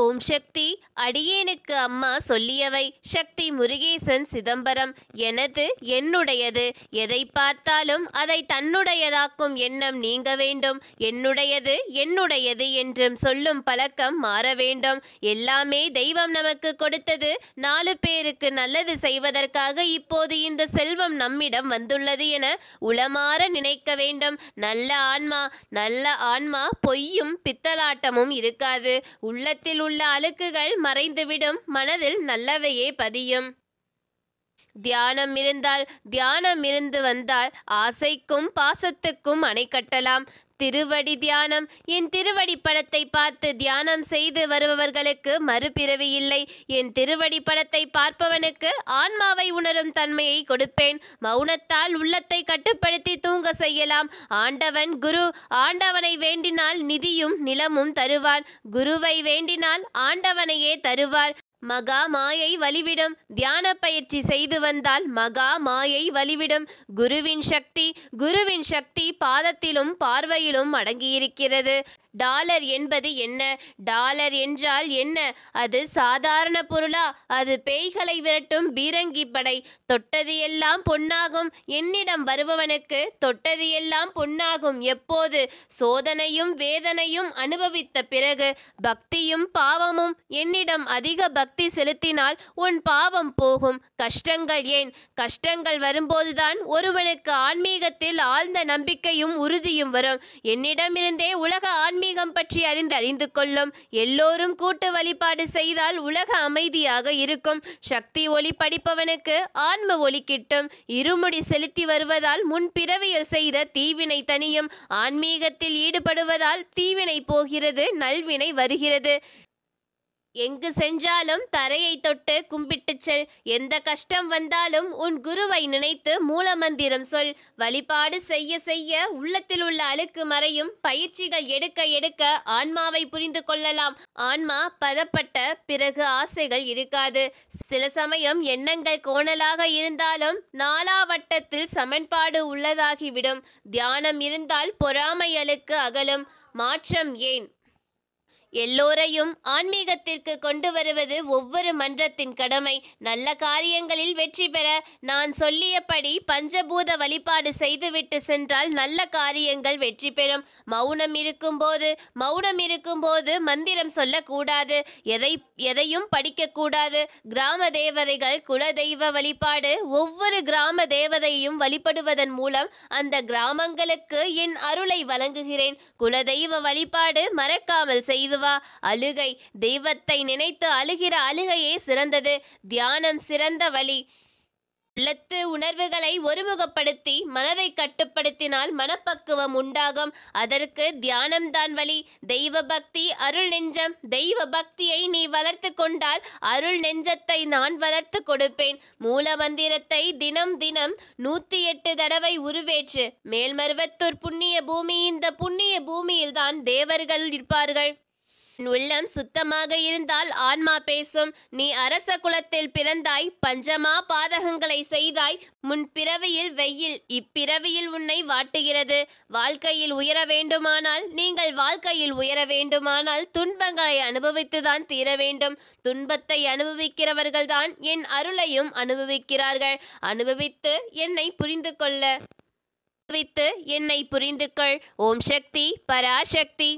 ஓம் சக்தி அடியேனுக்கு அம்மா சொல்லியவை சக்தி முருகேசன் சிதம்பரம் எனது என்னுடையது எதை பார்த்தாலும் அதை தன்னுடையதாக்கும் எண்ணம் நீங்க வேண்டும் என்னுடையது என்னுடையது என்றும் சொல்லும் பழக்கம் மாற வேண்டும் எல்லாமே தெய்வம் நமக்கு கொடுத்தது நாலு பேருக்கு நல்லது செய்வதற்காக இப்போது இந்த செல்வம் நம்மிடம் வந்துள்ளது என உளமாற நினைக்க வேண்டும் நல்ல ஆன்மா நல்ல ஆன்மா பொய்யும் பித்தலாட்டமும் இருக்காது உள்ளத்தில் உள்ள அழுக்குகள் மறைந்துவிடும் மனதில் நல்லவையே பதியும் தியானம் இருந்தால் தியானம் இருந்து வந்தால் ஆசைக்கும் பாசத்துக்கும் அணை கட்டலாம் திருவடி தியானம் என் திருவடி படத்தை பார்த்து தியானம் செய்து வருபவர்களுக்கு மறுபிறவி இல்லை என் திருவடி படத்தை பார்ப்பவனுக்கு ஆன்மாவை உணரும் தன்மையை கொடுப்பேன் மௌனத்தால் உள்ளத்தை கட்டுப்படுத்தி தூங்க செய்யலாம் ஆண்டவன் குரு ஆண்டவனை வேண்டினால் நிதியும் நிலமும் தருவான் குருவை வேண்டினால் ஆண்டவனையே தருவார் மகா மாயை வலிவிடும் தியான பயிற்சி செய்து வந்தால் மகா மாயை வலிவிடும் குருவின் சக்தி குருவின் சக்தி பாதத்திலும் பார்வையிலும் அடங்கியிருக்கிறது டாலர் என்பது என்ன டாலர் என்றால் என்ன அது சாதாரண பொருளா அது பேய்களை விரட்டும் பீரங்கி படை தொட்டது எல்லாம் பொன்னாகும் என்னிடம் வருபவனுக்கு தொட்டது எல்லாம் பொன்னாகும் எப்போது சோதனையும் வேதனையும் அனுபவித்த பிறகு பக்தியும் பாவமும் என்னிடம் அதிக பக்தி செலுத்தினால் உன் பாவம் போகும் கஷ்டங்கள் ஏன் கஷ்டங்கள் வரும்போதுதான் ஒருவனுக்கு ஆன்மீகத்தில் ஆழ்ந்த நம்பிக்கையும் உறுதியும் வரும் என்னிடமிருந்தே உலக ஆன்மீக ஆன்மீகம் பற்றி அறிந்தறிந்து கொள்ளும் எல்லோரும் கூட்டு வழிபாடு செய்தால் உலக அமைதியாக இருக்கும் சக்தி ஒளி படிப்பவனுக்கு ஆன்ம ஒளி கிட்டும் இருமுடி செலுத்தி வருவதால் முன்பிறவியில் செய்த தீவினை தனியும் ஆன்மீகத்தில் ஈடுபடுவதால் தீவினை போகிறது நல்வினை வருகிறது எங்கு செஞ்சாலும் தரையை தொட்டு கும்பிட்டு செல் எந்த கஷ்டம் வந்தாலும் உன் குருவை நினைத்து மூலமந்திரம் சொல் வழிபாடு செய்ய செய்ய உள்ளத்தில் உள்ள அழுக்கு மறையும் பயிற்சிகள் எடுக்க எடுக்க ஆன்மாவை புரிந்து கொள்ளலாம் ஆன்மா பதப்பட்ட பிறகு ஆசைகள் இருக்காது சில சமயம் எண்ணங்கள் கோணலாக இருந்தாலும் நாலாவட்டத்தில் சமன்பாடு உள்ளதாகிவிடும் தியானம் இருந்தால் பொறாமை அழுக்கு அகலும் மாற்றம் ஏன் எல்லோரையும் ஆன்மீகத்திற்கு கொண்டு வருவது ஒவ்வொரு மன்றத்தின் கடமை நல்ல காரியங்களில் வெற்றி பெற நான் சொல்லியபடி பஞ்சபூத வழிபாடு செய்துவிட்டு சென்றால் நல்ல காரியங்கள் வெற்றி பெறும் மௌனம் இருக்கும்போது மௌனம் இருக்கும்போது மந்திரம் சொல்லக்கூடாது எதை எதையும் படிக்கக்கூடாது கிராம தேவதைகள் குல தெய்வ வழிபாடு ஒவ்வொரு கிராம தேவதையும் வழிபடுவதன் மூலம் அந்த கிராமங்களுக்கு என் அருளை வழங்குகிறேன் குலதெய்வ வழிபாடு மறக்காமல் செய்து அல்லவா அழுகை தெய்வத்தை நினைத்து அழுகிற அழுகையே சிறந்தது தியானம் சிறந்த வழி உள்ளத்து உணர்வுகளை ஒருமுகப்படுத்தி மனதை கட்டுப்படுத்தினால் மனப்பக்குவம் உண்டாகும் அதற்கு தியானம்தான் வழி தெய்வ பக்தி அருள் நெஞ்சம் தெய்வ பக்தியை நீ வளர்த்து கொண்டால் அருள் நெஞ்சத்தை நான் வளர்த்து கொடுப்பேன் மூல மந்திரத்தை தினம் தினம் நூத்தி எட்டு தடவை உருவேற்று மேல்மருவத்தூர் புண்ணிய பூமி இந்த புண்ணிய பூமியில்தான் தேவர்கள் இருப்பார்கள் உள்ளம் சுத்தமாக இருந்தால் ஆன்மா பேசும் நீ அரச குலத்தில் பிறந்தாய் பஞ்சமா பாதகங்களை செய்தாய் முன் பிறவியில் வெயில் இப்பிறவியில் உன்னை வாட்டுகிறது வாழ்க்கையில் உயர வேண்டுமானால் நீங்கள் வாழ்க்கையில் உயர வேண்டுமானால் துன்பங்களை அனுபவித்துதான் தீர வேண்டும் துன்பத்தை அனுபவிக்கிறவர்கள்தான் என் அருளையும் அனுபவிக்கிறார்கள் அனுபவித்து என்னை புரிந்து கொள்ள என்னை புரிந்துக்கொள் ஓம் சக்தி பராசக்தி